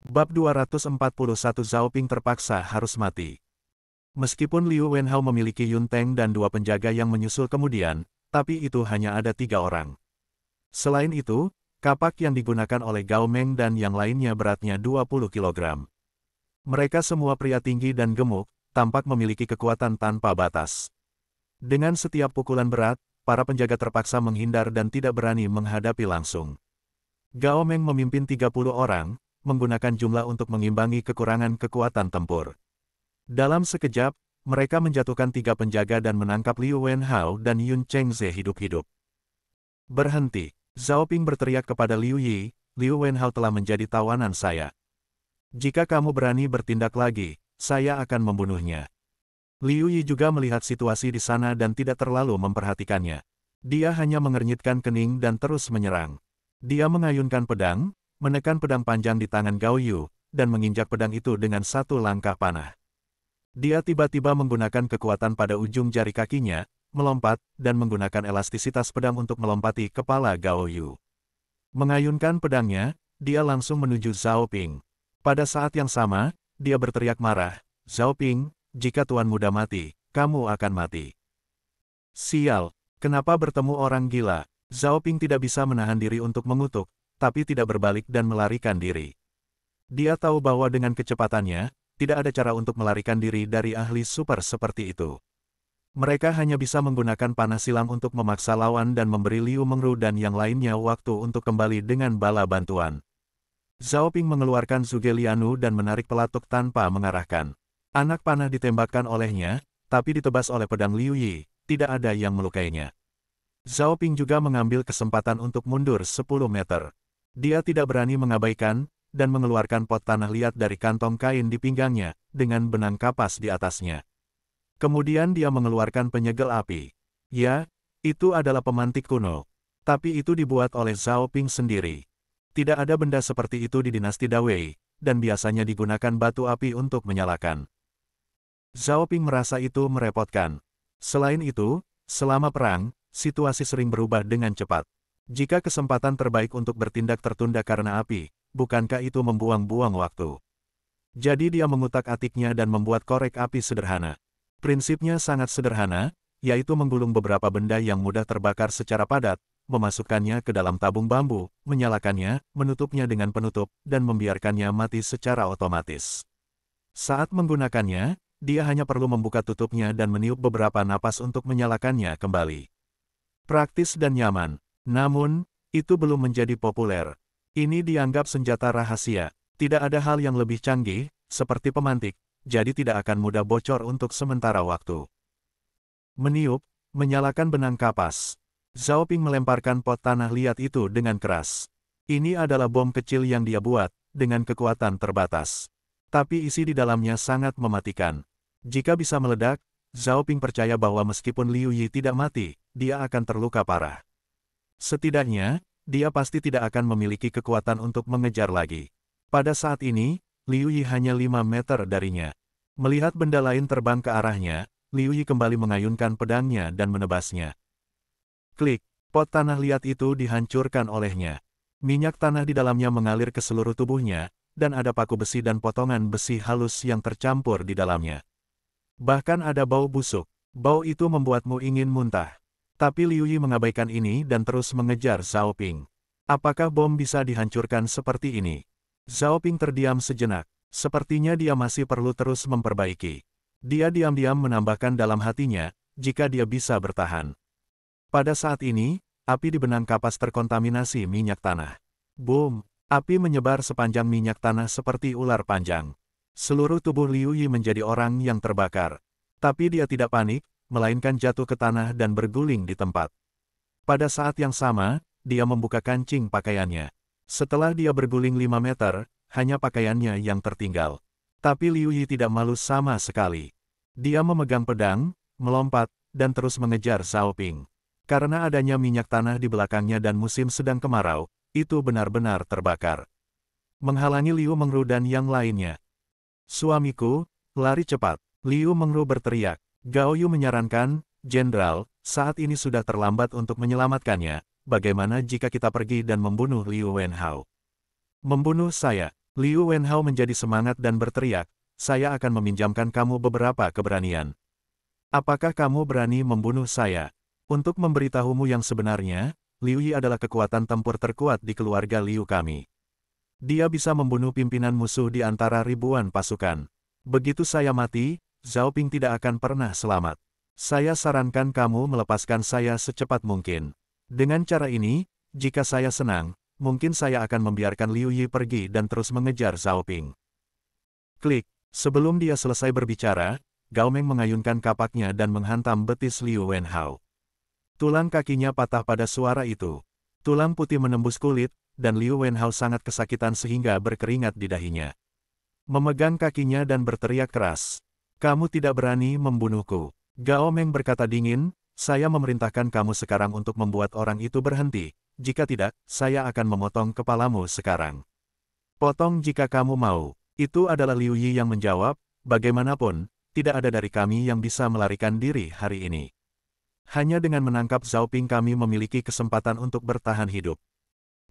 Bab 241 Zhao Ping terpaksa harus mati. Meskipun Liu Wenhao memiliki Yun Teng dan dua penjaga yang menyusul kemudian, tapi itu hanya ada tiga orang. Selain itu, kapak yang digunakan oleh Gao Meng dan yang lainnya beratnya 20 kg. Mereka semua pria tinggi dan gemuk, tampak memiliki kekuatan tanpa batas. Dengan setiap pukulan berat, para penjaga terpaksa menghindar dan tidak berani menghadapi langsung. Gao Meng memimpin 30 orang, menggunakan jumlah untuk mengimbangi kekurangan kekuatan tempur. Dalam sekejap, mereka menjatuhkan tiga penjaga dan menangkap Liu Wenhao dan Yun Chengze hidup-hidup. Berhenti, Zhao Ping berteriak kepada Liu Yi, Liu Wenhao telah menjadi tawanan saya. Jika kamu berani bertindak lagi, saya akan membunuhnya. Liu Yi juga melihat situasi di sana dan tidak terlalu memperhatikannya. Dia hanya mengernyitkan kening dan terus menyerang. Dia mengayunkan pedang, menekan pedang panjang di tangan Gao Yu, dan menginjak pedang itu dengan satu langkah panah. Dia tiba-tiba menggunakan kekuatan pada ujung jari kakinya, melompat, dan menggunakan elastisitas pedang untuk melompati kepala Gao Yu. Mengayunkan pedangnya, dia langsung menuju Zhao Ping. Pada saat yang sama, dia berteriak marah, Zhao Ping, jika Tuan Muda mati, kamu akan mati. Sial, kenapa bertemu orang gila? Zhao Ping tidak bisa menahan diri untuk mengutuk, tapi tidak berbalik dan melarikan diri. Dia tahu bahwa dengan kecepatannya, tidak ada cara untuk melarikan diri dari ahli super seperti itu. Mereka hanya bisa menggunakan panah silam untuk memaksa lawan dan memberi Liu Mengru dan yang lainnya waktu untuk kembali dengan bala bantuan. Zhao Ping mengeluarkan Zuge Lianu dan menarik pelatuk tanpa mengarahkan. Anak panah ditembakkan olehnya, tapi ditebas oleh pedang Liu Yi, tidak ada yang melukainya. Zhao Ping juga mengambil kesempatan untuk mundur 10 meter. Dia tidak berani mengabaikan, dan mengeluarkan pot tanah liat dari kantong kain di pinggangnya, dengan benang kapas di atasnya. Kemudian dia mengeluarkan penyegel api. Ya, itu adalah pemantik kuno. Tapi itu dibuat oleh Zhao Ping sendiri. Tidak ada benda seperti itu di dinasti Dawei, dan biasanya digunakan batu api untuk menyalakan. Zhao Ping merasa itu merepotkan. Selain itu, selama perang, situasi sering berubah dengan cepat. Jika kesempatan terbaik untuk bertindak tertunda karena api, bukankah itu membuang-buang waktu? Jadi dia mengutak-atiknya dan membuat korek api sederhana. Prinsipnya sangat sederhana, yaitu menggulung beberapa benda yang mudah terbakar secara padat, memasukkannya ke dalam tabung bambu, menyalakannya, menutupnya dengan penutup, dan membiarkannya mati secara otomatis. Saat menggunakannya, dia hanya perlu membuka tutupnya dan meniup beberapa napas untuk menyalakannya kembali. Praktis dan nyaman, namun, itu belum menjadi populer. Ini dianggap senjata rahasia. Tidak ada hal yang lebih canggih, seperti pemantik, jadi tidak akan mudah bocor untuk sementara waktu. Meniup, menyalakan benang kapas. Zhao Ping melemparkan pot tanah liat itu dengan keras. Ini adalah bom kecil yang dia buat, dengan kekuatan terbatas. Tapi isi di dalamnya sangat mematikan. Jika bisa meledak, Zhao Ping percaya bahwa meskipun Liu Yi tidak mati, dia akan terluka parah. Setidaknya, dia pasti tidak akan memiliki kekuatan untuk mengejar lagi. Pada saat ini, Liu Yi hanya 5 meter darinya. Melihat benda lain terbang ke arahnya, Liu Yi kembali mengayunkan pedangnya dan menebasnya. Klik, pot tanah liat itu dihancurkan olehnya. Minyak tanah di dalamnya mengalir ke seluruh tubuhnya, dan ada paku besi dan potongan besi halus yang tercampur di dalamnya. Bahkan ada bau busuk. Bau itu membuatmu ingin muntah. Tapi Liu Yi mengabaikan ini dan terus mengejar Zhao Ping. Apakah bom bisa dihancurkan seperti ini? Zhao Ping terdiam sejenak. Sepertinya dia masih perlu terus memperbaiki. Dia diam-diam menambahkan dalam hatinya, jika dia bisa bertahan. Pada saat ini, api di benang kapas terkontaminasi minyak tanah. Boom! Api menyebar sepanjang minyak tanah seperti ular panjang. Seluruh tubuh Liu Yi menjadi orang yang terbakar. Tapi dia tidak panik, melainkan jatuh ke tanah dan berguling di tempat. Pada saat yang sama, dia membuka kancing pakaiannya. Setelah dia berguling 5 meter, hanya pakaiannya yang tertinggal. Tapi Liu Yi tidak malu sama sekali. Dia memegang pedang, melompat, dan terus mengejar Zhao Ping. Karena adanya minyak tanah di belakangnya dan musim sedang kemarau, itu benar-benar terbakar. Menghalangi Liu Mengru dan yang lainnya. Suamiku, lari cepat. Liu Mengru berteriak. Gao Yu menyarankan, Jenderal, saat ini sudah terlambat untuk menyelamatkannya, bagaimana jika kita pergi dan membunuh Liu Wenhao? Membunuh saya, Liu Wenhao menjadi semangat dan berteriak, saya akan meminjamkan kamu beberapa keberanian. Apakah kamu berani membunuh saya? Untuk memberitahumu yang sebenarnya, Liu Yi adalah kekuatan tempur terkuat di keluarga Liu kami. Dia bisa membunuh pimpinan musuh di antara ribuan pasukan. Begitu saya mati, Zhao Ping tidak akan pernah selamat. Saya sarankan kamu melepaskan saya secepat mungkin. Dengan cara ini, jika saya senang, mungkin saya akan membiarkan Liu Yi pergi dan terus mengejar Zhao Ping. Klik. Sebelum dia selesai berbicara, Gao Meng mengayunkan kapaknya dan menghantam betis Liu Wenhao. Tulang kakinya patah pada suara itu. Tulang putih menembus kulit, dan Liu Wenhao sangat kesakitan sehingga berkeringat di dahinya. Memegang kakinya dan berteriak keras. Kamu tidak berani membunuhku. Gao Meng berkata dingin, saya memerintahkan kamu sekarang untuk membuat orang itu berhenti, jika tidak, saya akan memotong kepalamu sekarang. Potong jika kamu mau. Itu adalah Liu Yi yang menjawab, bagaimanapun, tidak ada dari kami yang bisa melarikan diri hari ini. Hanya dengan menangkap Zhao Ping kami memiliki kesempatan untuk bertahan hidup.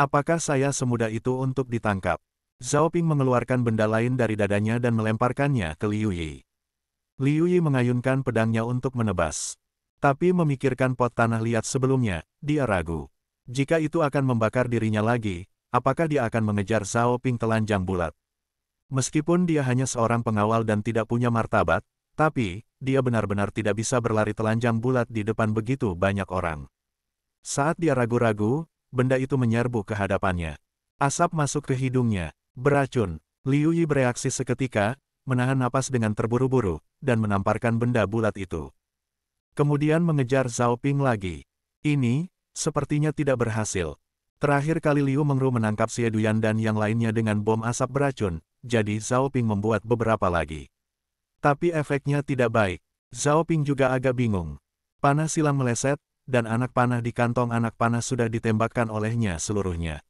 Apakah saya semudah itu untuk ditangkap? Zhao Ping mengeluarkan benda lain dari dadanya dan melemparkannya ke Liu Yi. Liu Yi mengayunkan pedangnya untuk menebas. Tapi memikirkan pot tanah liat sebelumnya, dia ragu. Jika itu akan membakar dirinya lagi, apakah dia akan mengejar Zhao Ping telanjang bulat? Meskipun dia hanya seorang pengawal dan tidak punya martabat, tapi, dia benar-benar tidak bisa berlari telanjang bulat di depan begitu banyak orang. Saat dia ragu-ragu, benda itu menyerbu ke hadapannya. Asap masuk ke hidungnya, beracun. Liu Yi bereaksi seketika, menahan napas dengan terburu-buru, dan menamparkan benda bulat itu. Kemudian mengejar Zhao Ping lagi. Ini, sepertinya tidak berhasil. Terakhir kali Liu Mengru menangkap Xie Duyan dan yang lainnya dengan bom asap beracun, jadi Zhao Ping membuat beberapa lagi. Tapi efeknya tidak baik. Zhao Ping juga agak bingung. Panah silang meleset, dan anak panah di kantong anak panah sudah ditembakkan olehnya seluruhnya.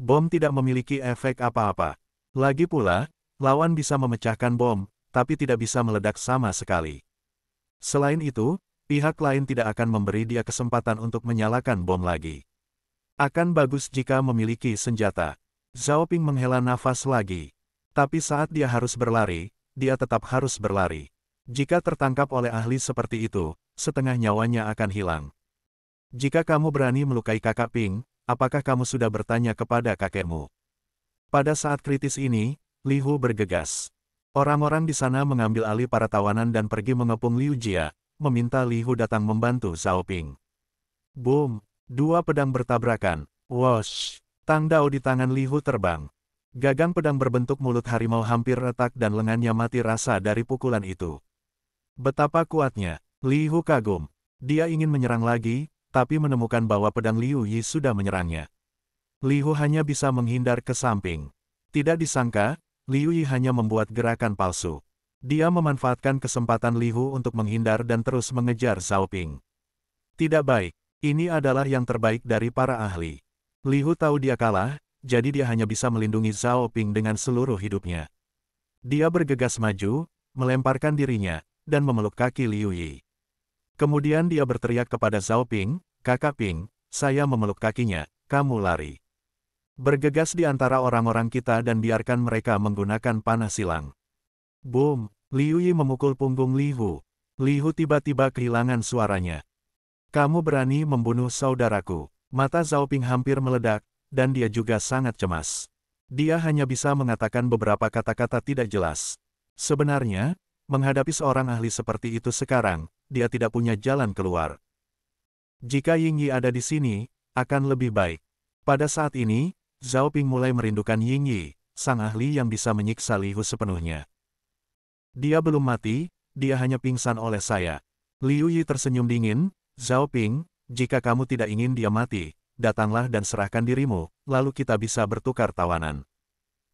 Bom tidak memiliki efek apa-apa. Lagi pula, Lawan bisa memecahkan bom, tapi tidak bisa meledak sama sekali. Selain itu, pihak lain tidak akan memberi dia kesempatan untuk menyalakan bom lagi. Akan bagus jika memiliki senjata. Zhao Ping menghela nafas lagi. Tapi saat dia harus berlari, dia tetap harus berlari. Jika tertangkap oleh ahli seperti itu, setengah nyawanya akan hilang. Jika kamu berani melukai kakak Ping, apakah kamu sudah bertanya kepada kakekmu? Pada saat kritis ini, Li Hu bergegas. Orang-orang di sana mengambil alih para tawanan dan pergi mengepung Liu Jia, meminta Li Hu datang membantu Zhao Ping. Boom! Dua pedang bertabrakan. Wash! Tang Dao di tangan Li Hu terbang. Gagang pedang berbentuk mulut harimau hampir retak dan lengannya mati rasa dari pukulan itu. Betapa kuatnya, Li Hu kagum. Dia ingin menyerang lagi, tapi menemukan bahwa pedang Liu Yi sudah menyerangnya. Li Hu hanya bisa menghindar ke samping. Tidak disangka, Liu Yi hanya membuat gerakan palsu. Dia memanfaatkan kesempatan Li untuk menghindar dan terus mengejar Zhao Ping. Tidak baik. Ini adalah yang terbaik dari para ahli. Li Hu tahu dia kalah, jadi dia hanya bisa melindungi Zhao Ping dengan seluruh hidupnya. Dia bergegas maju, melemparkan dirinya, dan memeluk kaki Liu Yi. Kemudian dia berteriak kepada Zhao Ping, kakak Ping, saya memeluk kakinya, kamu lari. Bergegas di antara orang-orang kita dan biarkan mereka menggunakan panah silang. Boom! Liu Yi memukul punggung Li Hu. tiba-tiba kehilangan suaranya. Kamu berani membunuh saudaraku. Mata Zhao Ping hampir meledak, dan dia juga sangat cemas. Dia hanya bisa mengatakan beberapa kata-kata tidak jelas. Sebenarnya, menghadapi seorang ahli seperti itu sekarang, dia tidak punya jalan keluar. Jika Ying Yi ada di sini, akan lebih baik. Pada saat ini, Zhao Ping mulai merindukan Ying Yi, sang ahli yang bisa menyiksa Liu sepenuhnya. Dia belum mati, dia hanya pingsan oleh saya. Liu Yi tersenyum dingin, Zhao Ping, jika kamu tidak ingin dia mati, datanglah dan serahkan dirimu, lalu kita bisa bertukar tawanan.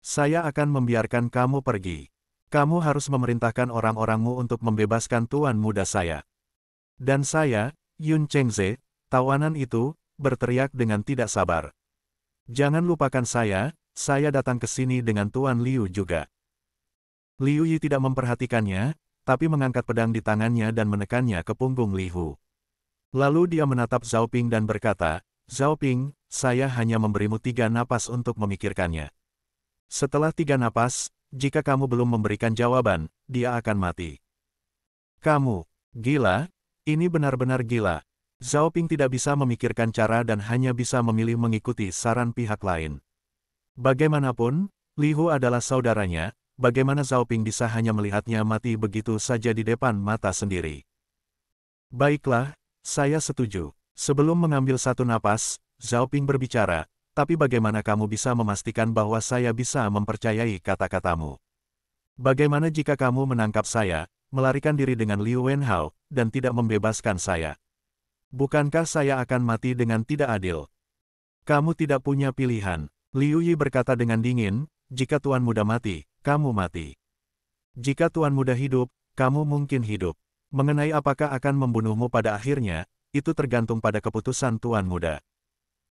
Saya akan membiarkan kamu pergi. Kamu harus memerintahkan orang-orangmu untuk membebaskan tuan muda saya. Dan saya, Yun Chengze, tawanan itu, berteriak dengan tidak sabar. Jangan lupakan saya, saya datang ke sini dengan Tuan Liu juga. Liu Yi tidak memperhatikannya, tapi mengangkat pedang di tangannya dan menekannya ke punggung Li Hu. Lalu dia menatap Zhao Ping dan berkata, Zhao Ping, saya hanya memberimu tiga napas untuk memikirkannya. Setelah tiga napas, jika kamu belum memberikan jawaban, dia akan mati. Kamu, gila, ini benar-benar gila. Zhao Ping tidak bisa memikirkan cara dan hanya bisa memilih mengikuti saran pihak lain. Bagaimanapun, Li Hu adalah saudaranya, bagaimana Zhao Ping bisa hanya melihatnya mati begitu saja di depan mata sendiri. Baiklah, saya setuju. Sebelum mengambil satu napas, Zhao Ping berbicara, tapi bagaimana kamu bisa memastikan bahwa saya bisa mempercayai kata-katamu? Bagaimana jika kamu menangkap saya, melarikan diri dengan Liu Wenhao, dan tidak membebaskan saya? bukankah saya akan mati dengan tidak adil? Kamu tidak punya pilihan, Liu Yi berkata dengan dingin, jika Tuan Muda mati, kamu mati. Jika Tuan Muda hidup, kamu mungkin hidup. Mengenai apakah akan membunuhmu pada akhirnya, itu tergantung pada keputusan Tuan Muda.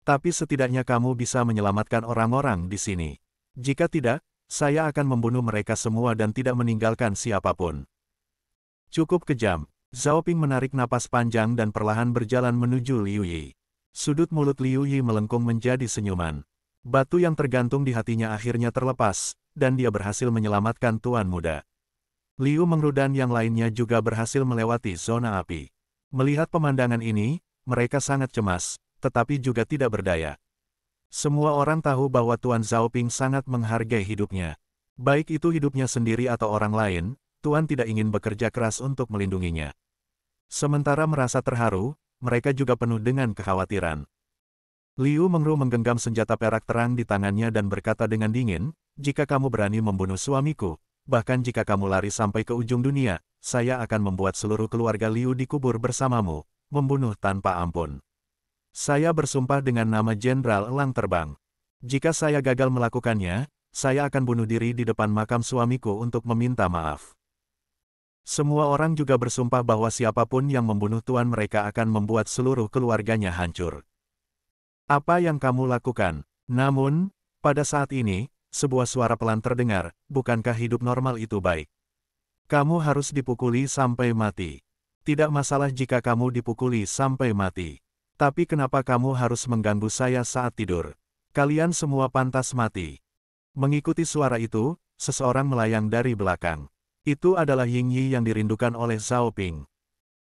Tapi setidaknya kamu bisa menyelamatkan orang-orang di sini. Jika tidak, saya akan membunuh mereka semua dan tidak meninggalkan siapapun. Cukup kejam, Ping menarik napas panjang dan perlahan berjalan menuju Liu Yi. Sudut mulut Liu Yi melengkung menjadi senyuman. Batu yang tergantung di hatinya akhirnya terlepas, dan dia berhasil menyelamatkan Tuan Muda. Liu Mengru yang lainnya juga berhasil melewati zona api. Melihat pemandangan ini, mereka sangat cemas, tetapi juga tidak berdaya. Semua orang tahu bahwa Tuan Zhao Ping sangat menghargai hidupnya. Baik itu hidupnya sendiri atau orang lain, Tuan tidak ingin bekerja keras untuk melindunginya. Sementara merasa terharu, mereka juga penuh dengan kekhawatiran. Liu Mengru menggenggam senjata perak terang di tangannya dan berkata dengan dingin, jika kamu berani membunuh suamiku, bahkan jika kamu lari sampai ke ujung dunia, saya akan membuat seluruh keluarga Liu dikubur bersamamu, membunuh tanpa ampun. Saya bersumpah dengan nama Jenderal Elang Terbang. Jika saya gagal melakukannya, saya akan bunuh diri di depan makam suamiku untuk meminta maaf. Semua orang juga bersumpah bahwa siapapun yang membunuh tuan mereka akan membuat seluruh keluarganya hancur. Apa yang kamu lakukan? Namun, pada saat ini, sebuah suara pelan terdengar, bukankah hidup normal itu baik? Kamu harus dipukuli sampai mati. Tidak masalah jika kamu dipukuli sampai mati. Tapi kenapa kamu harus mengganggu saya saat tidur? Kalian semua pantas mati. Mengikuti suara itu, seseorang melayang dari belakang. Itu adalah Ying Yi yang dirindukan oleh Zhao Ping.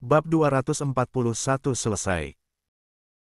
Bab 241 selesai.